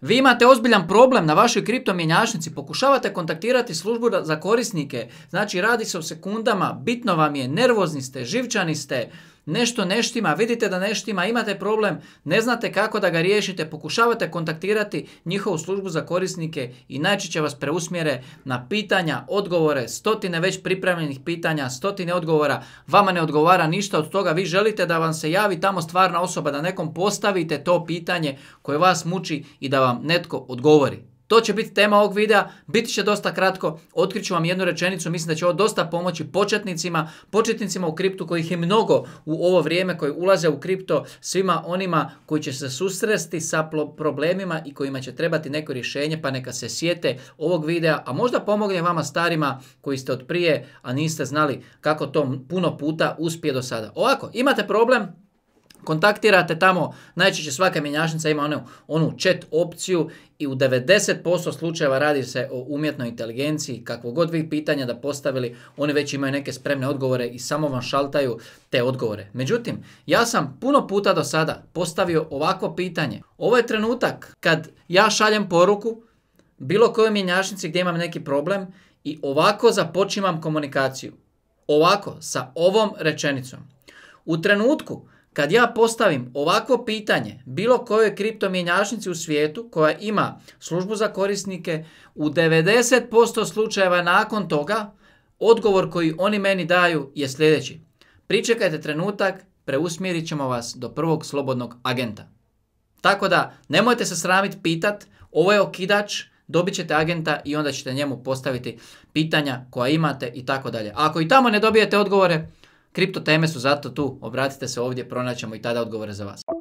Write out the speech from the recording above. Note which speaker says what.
Speaker 1: Vi imate ozbiljan problem na vašoj kriptomjenjačnici, pokušavate kontaktirati službu za korisnike, znači radi se o sekundama, bitno vam je, nervozni ste, živčani ste, nešto neštima, vidite da neštima, imate problem, ne znate kako da ga riješite, pokušavate kontaktirati njihovu službu za korisnike i najčešće vas preusmjere na pitanja, odgovore, stotine već pripremljenih pitanja, stotine odgovora, vama ne odgovara ništa od toga, vi želite da vam se javi tamo stvarna osoba, da nekom postavite to pitanje koje vas muči i da vam netko odgovori. To će biti tema ovog videa, biti će dosta kratko, otkriću vam jednu rečenicu, mislim da će ovo dosta pomoći početnicima, početnicima u kriptu kojih je mnogo u ovo vrijeme koji ulaze u kripto, svima onima koji će se susresti sa problemima i kojima će trebati neko rješenje, pa neka se sjete ovog videa, a možda pomogne vama starima koji ste od prije, a niste znali kako to puno puta uspije do sada. Ovako, imate problem, kontaktirate tamo, najčešće svaka mjenjačnica ima onu, onu chat opciju i u 90% slučajeva radi se o umjetnoj inteligenciji, kakvo god vi pitanja da postavili, oni već imaju neke spremne odgovore i samo vam šaltaju te odgovore. Međutim, ja sam puno puta do sada postavio ovako pitanje. Ovo je trenutak kad ja šaljem poruku bilo kojoj mjenjačnici gdje imam neki problem i ovako započimam komunikaciju. Ovako, sa ovom rečenicom. U trenutku kad ja postavim ovako pitanje bilo kojoj kriptomjenjačnici u svijetu koja ima službu za korisnike, u 90% slučajeva nakon toga odgovor koji oni meni daju je sljedeći. Pričekajte trenutak, preusmjerit ćemo vas do prvog slobodnog agenta. Tako da nemojte se sramiti pitat, ovo je okidač, dobit ćete agenta i onda ćete njemu postaviti pitanja koja imate i tako dalje. Ako i tamo ne dobijete odgovore, Kripto teme su zato tu, obratite se ovdje, pronaćemo i tada odgovore za vas.